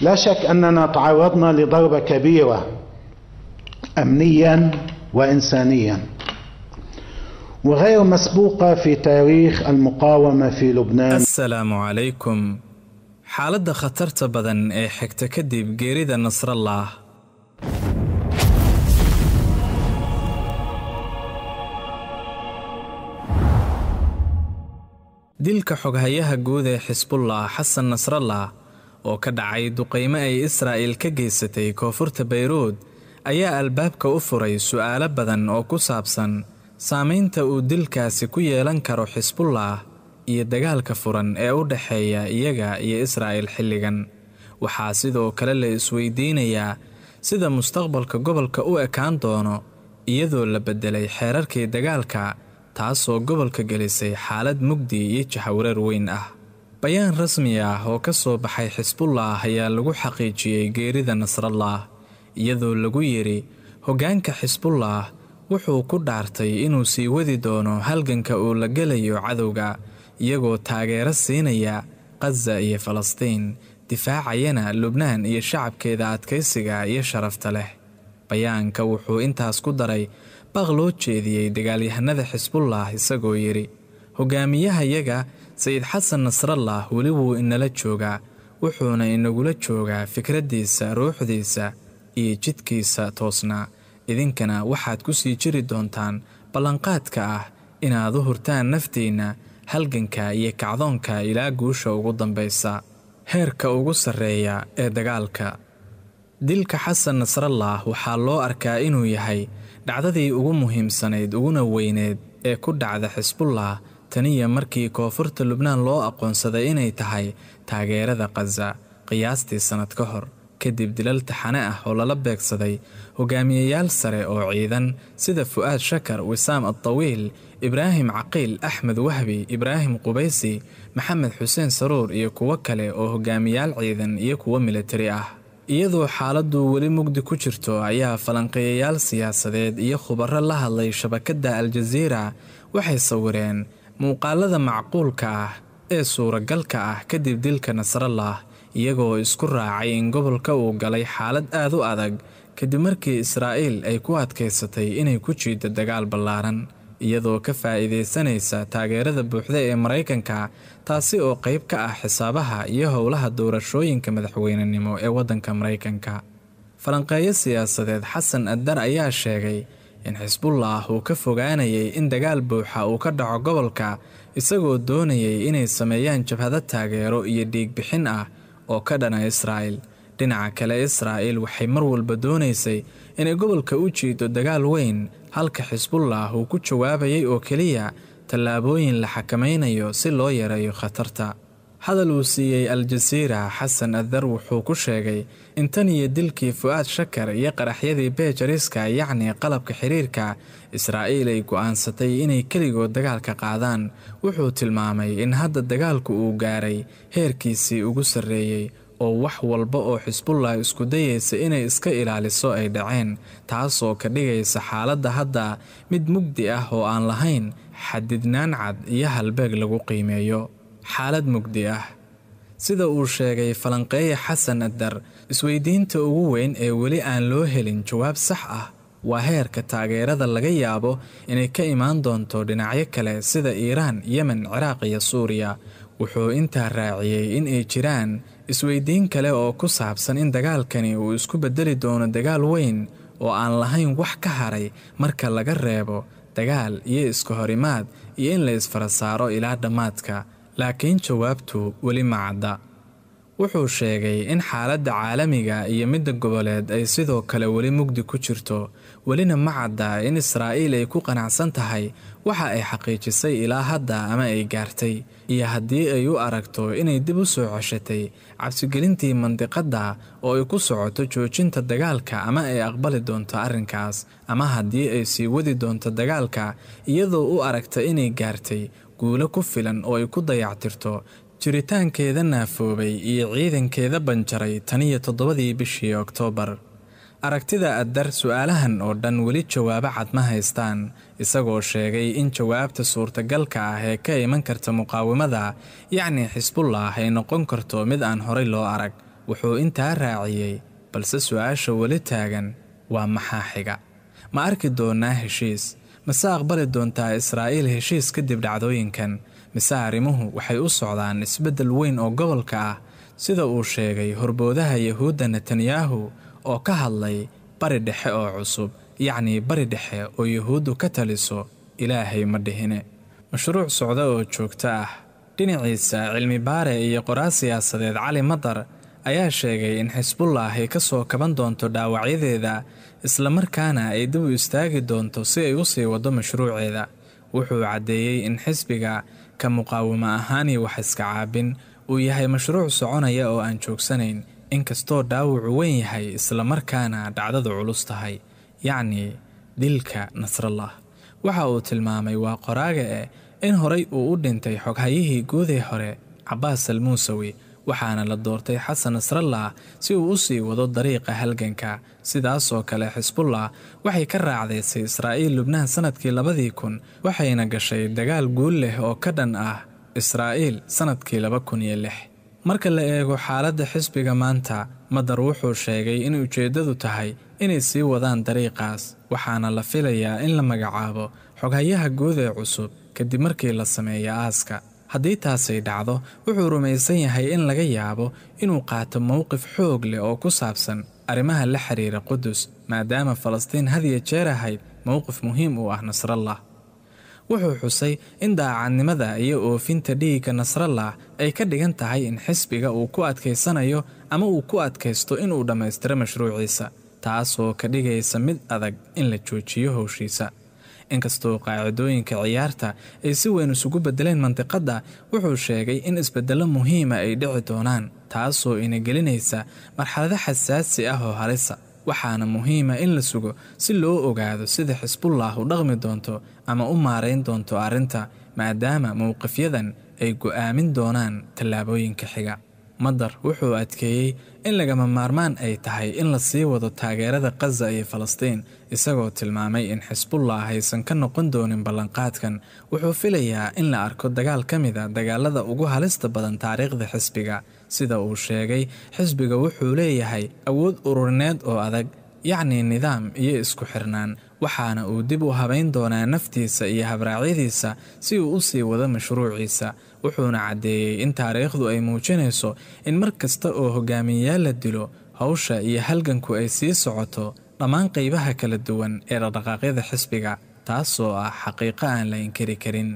لا شك اننا تعرضنا لضربه كبيره امنيا وانسانيا وغير مسبوقه في تاريخ المقاومه في لبنان السلام عليكم حالد خطرت بدن اي حكت كدب جريد نصر الله دلك حقهيها جوده حسب الله حسن نصر الله oo ka dhacay duqaymo ay israa'il ka geysatay koonfurta bayruud ayaa albaabka u furay su'aalo badan oo ku saabsan saamaynta uu dilkaasi ku yeelan karo xisbullah iyo dagaalka furan ee u dhexeeya iyaga iyo israa'iil xilligan waxaa sidoo kale la isweydiinayaa sida mustaqbalka gobolka u ekaan doono iyadoo la beddelay xeerarkii dagaalka taasoo gobolka gelisay xaalad mugdi iyo jahawareer weyn ah bayaan rasmi ah oo ka soo baxay xisbullah ayaa lagu xaqiijiyey geerida nasrallah iyadoo lagu yidhi hoggaanka xisbullah wuxuu ku dhaartay inuu sii wadi doono halganka uu la gelayo cadowga iyagoo taageero siinaya khaza iyo falastiin difaacayana lubnaan iyo shacabkeeda adkaysiga iyo sharafta leh bayaanka wuxuu intaas ku daray baaq loo jeediyey dagaalyahanada xisbullah isagoo yidhi hogaamiyahayaga sayid xasan nasrallah weli wuu inala joogaa wuxuuna inagula joogaa fikraddiisa ruuxdiisa iyo jidkiisa toosnaa idinkana waxaad ku sii jiri doontaan ballanqaadka ah inaad u hurtaan naftiinna halganka iyo kacdoonka ilaa guusha ugu dambaysa heerka ugu sarreeya ee dagaalka dilka xasan nasrallah waxaa loo arkaa inuu yahay dhacdadii ugu muhiimsanayd uguna weyneed ee ku dhacda xisbullah tani iyo markii koonfurta lubnaan loo aqoonsaday inay tahay taageerada khaza qiyaastii sannad ka hor kadib dilal taxane ah oo lala beegsaday hogaamiyeyaal sare oo ciidan sida fu'aad shakar wisaam addawiil ibraahim caqiil axmed wahbi ibraahim qubaysi maxamed xuseen saruur iyo kuwo kale oo hogaamiyaal ciidan iyo kuwo militari ah iyadoo xaaladdu weli mugdi ku jirto ayaa falanqeeyayaal siyaasadeed iyo khubaro la hadlay shabakadda al-jaziira waxay sawireen muuqaalada macquulka ah ee suuragalka ah kadib dilka nasrallah iyagoo isku raacay in gobolka uu galay xaalad aad u adag kadib markii israa'iil ay ku adkaysatay inay ku jiido dagaal ballaaran iyadoo ka faa'iidaysanaysa taageerada buuxda ee maraykanka taasi oo qayb ka ah xisaabaha iyo howlaha doorashooyinka madaxweynenimo ee waddanka maraykanka falanqeeyo siyaasadeed xasan addar ayaa sheegay in xisbullah uu ka fogaanayay in dagaal buuxa uu ka dhaco gobolka isagoo doonayay inay sameeyaan jabhado taageero iyo dhiigbixin ah oo ka dhana israa'iil dhinaca kale israa'iil waxay mar walba doonaysay inay gobolka u jiido dagaal weyn halka xisbullah uu ku jawaabayay oo keliya tallaabooyin la xakamaynayo si loo yareeyo khatarta hadal uu siiyey al-jasiira xasan adar wuxuu ku sheegay in tan iyo dilkii fu'aad shakar iyo qaraxyadii beejariska yacnii qalabka xiriirka israa'iil ay go'aansatay inay keligood dagaalka qaadaan wuxuu tilmaamay in hadda dagaalku uu gaaray heerkiisii ugu sarreeyey oo wax walba oo xisbullah isku dayaysa inay iska ilaaliso ay dhaceen taasoo ka dhigaysa xaaladda hadda mid mugdi ah oo aan lahayn xadidnaan cad iyo halbeeg lagu qiimeeyo xaalad mugdi ah sida uu sheegay falanqeeye xasan addar isweydiinta ugu weyn ee weli aan loo helin jawaab sax ah waa heerka taageerada laga yaabo inay ka imaan doonto dhinacyo kale sida iiraan yemen ciraaq iyo suuriya wuxuu intaa raaciyey in ay jiraan isweydiin kale oo ku saabsan in dagaalkani uu isku beddeli doono dagaal weyn oo aan lahayn wax ka haray marka laga reebo dagaal iyo iska horimaad iyo in la isfara saaro ilaa dhammaadka laakiin jawaabtu weli ma cadda wuxuu sheegay in xaaladda caalamiga iyo midda goboleed ay sidoo kale weli mugdi ku jirto welina ma cadda in israa'iil ay ku qanacsan tahay waxa ay xaqiijisay ilaa hadda ama ay gaartay iyo haddii ay u aragto inay dib u soo ceshatay cabsigelintii mandiqadda oo ay ku socoto joojinta dagaalka ama ay aqbali doonto arrinkaas ama haddii ay sii wadi doonto dagaalka iyadoo u aragta inay gaartay guulo ku filan oo ay ku dayactirto jiritaankeeda naafoobay iyo ciidankeeda banjaray tan iyo toddobadii bishii oktoobar aragtida addar su'aalahan oo dhan weli jawaabo cad ma haystaan isagoo sheegay in jawaabta suurtagalka ah ee ka iman karta muqaawimada yacnii xisbullah ay noqon karto mid aan horay loo arag wuxuu intaa raaciyey balse su-aasha weli taagan waa maxaa xiga ma arki doonaa heshiis mise aqbali doontaa israa'iil heshiis kadib dhacdooyinkan mise arrimuhu waxay u socdaan isbeddel weyn oo gobolka ah sida uu sheegay horboodaha yahuudda netanyahu oo ka hadlay bari dhexe oo cusub yacnii bari dhexe oo yuhuuddu ka taliso ilaahay ma dhihine mashruuc socda oo joogto ah dhinaciisa cilmi baare iyo qoraa siyaasadeed cali madar ayaa sheegay in xisbullah ay ka soo kaban doonto dhaawacyadeeda islamarkaana ay dib u istaagi doonto si ay u sii waddo mashruuceeda wuxuu caddeeyey in xisbiga ka muqaawimo ahaanii wax iska caabin uu yahay mashruuc soconaya oo aan joogsanayn inkastoo dhaawacu weyn yahay islamarkaana dhacdadu culus tahay yacnii dilka nasrallah waxa uu tilmaamay waa qoraaga eh in horay uu u dhintay xoghayihii guudii hore cabaas almuusawi waxaana la doortay xasan nasrallah si uu u sii wado dariiqa halganka sidaasoo kale xisbullah waxay ka raacdaysay israa'iil lubnaan sannadkii labadii kun waxayna gashay dagaal guul leh oo ka dhan ah israa'iil sannadkii laba kun iyo lix marka la eego xaaladda xisbiga maanta madar wuxuu sheegay in ujeeddadu tahay inay sii wadaan dariiqaas waxaana la filayaa in la magacaabo xoghayaha guud ee cusub kadib markii la sameeya aaska haddii taasay dhacdo wuxuu rumaysan yahay in laga yaabo inuu qaato mowqif xoog leh oo ku saabsan arrimaha la xiriira qudus maadaama falastiin had iyo jeer ahayd mowqif muhiim u ah nasrallah wuxuu xusay in daacadnimada iyo oofinta dhiigga nasrallah ay ka dhigan tahay in xisbiga uu ku adkaysanayo ama uu ku adkaysto inuu dhammaystiro mashruuciisa taasoo ka dhigaysa mid adag in la joojiyo howshiisa inkastoo qaacidooyinka ciyaarta ay si weyn isugu bedeleen mantiqadda wuxuu sheegay in isbedello muhiima ah ay dhici doonaan taasoo inagelinaysa marxalado xasaasi ah oo halisa ah. waxaana muhiima ah in la sugo si loo ogaado sida xisbullah u dhaqmi doonto ama u maarayn doonto arrinta maadaama mowqifyadan ay go'aamin doonaan tallaabooyinka xiga madar wuxuu adkeeyey in lagama maarmaan ay tahay in la sii wado taageerada khaza iyo falastiin isagoo tilmaamay in xisbullah haysan ka noqon doonin ballanqaadkan wuxuu filayaa in la arko dagaal ka mid a ah dagaalada ugu halista badan taariikhda xisbiga sida uu sheegay xisbiga wuxuu leeyahay awood ururineed oo adag yacni nidaam iyo isku xirnaan waxaana uu dib u habayn doonaa naftiisa iyo habraacyadiisa si uu u sii wado mashruuciisa wuxuuna caddeeyey in taariikhdu ay muujinayso in mar kasta oo hogaamiyeyaal la dilo howsha iyo halganku ay sii socoto dhammaan qaybaha kala duwan ee dhaqdhaqaaqyada xisbiga taasoo ah xaqiiqo aan la inkari karin